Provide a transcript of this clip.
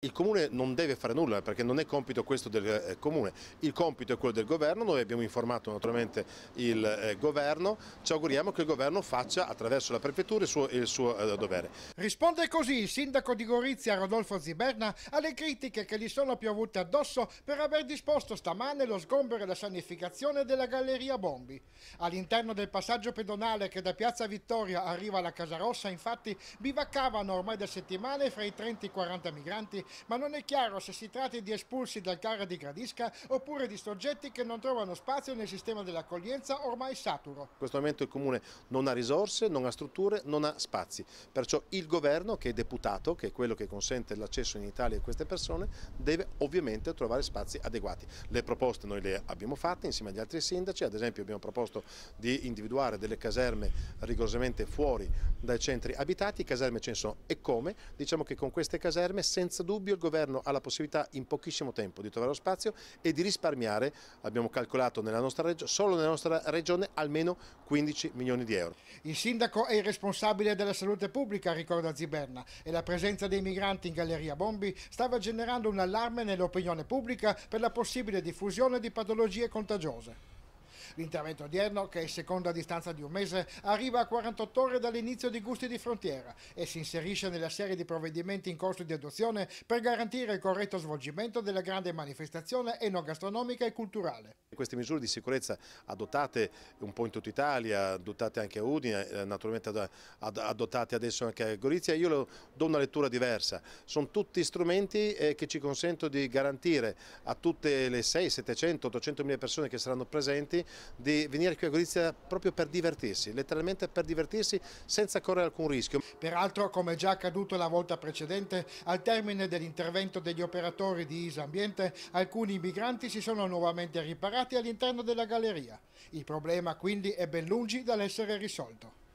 Il Comune non deve fare nulla perché non è compito questo del eh, Comune, il compito è quello del Governo, noi abbiamo informato naturalmente il eh, Governo, ci auguriamo che il Governo faccia attraverso la Prefettura il suo, il suo eh, dovere. Risponde così il sindaco di Gorizia Rodolfo Ziberna alle critiche che gli sono piovute addosso per aver disposto stamane lo sgombero e la sanificazione della Galleria Bombi. All'interno del passaggio pedonale che da Piazza Vittoria arriva alla Casarossa infatti bivaccavano ormai da settimane fra i 30 e i 40 migranti ma non è chiaro se si tratti di espulsi dal gara di Gradisca oppure di soggetti che non trovano spazio nel sistema dell'accoglienza ormai saturo. In questo momento il Comune non ha risorse, non ha strutture, non ha spazi, perciò il Governo che è deputato, che è quello che consente l'accesso in Italia a queste persone, deve ovviamente trovare spazi adeguati. Le proposte noi le abbiamo fatte insieme agli altri sindaci, ad esempio abbiamo proposto di individuare delle caserme rigorosamente fuori dai centri abitati, caserme ce ne sono e come, diciamo che con queste caserme senza dubbio dubbio il governo ha la possibilità in pochissimo tempo di trovare lo spazio e di risparmiare, abbiamo calcolato nella regione, solo nella nostra regione almeno 15 milioni di euro. Il sindaco è il responsabile della salute pubblica, ricorda Ziberna, e la presenza dei migranti in Galleria Bombi stava generando un allarme nell'opinione pubblica per la possibile diffusione di patologie contagiose. L'intervento odierno, che è secondo a distanza di un mese, arriva a 48 ore dall'inizio di Gusti di Frontiera e si inserisce nella serie di provvedimenti in corso di adozione per garantire il corretto svolgimento della grande manifestazione enogastronomica e culturale. Queste misure di sicurezza adottate un po' in tutta Italia, adottate anche a Udine, eh, naturalmente adottate adesso anche a Gorizia, io le do una lettura diversa. Sono tutti strumenti eh, che ci consentono di garantire a tutte le 6, 700, 800 mila persone che saranno presenti di venire qui a Gorizia proprio per divertirsi, letteralmente per divertirsi senza correre alcun rischio. Peraltro, come già accaduto la volta precedente, al termine dell'intervento degli operatori di ISA Ambiente, alcuni migranti si sono nuovamente riparati all'interno della galleria. Il problema quindi è ben lungi dall'essere risolto.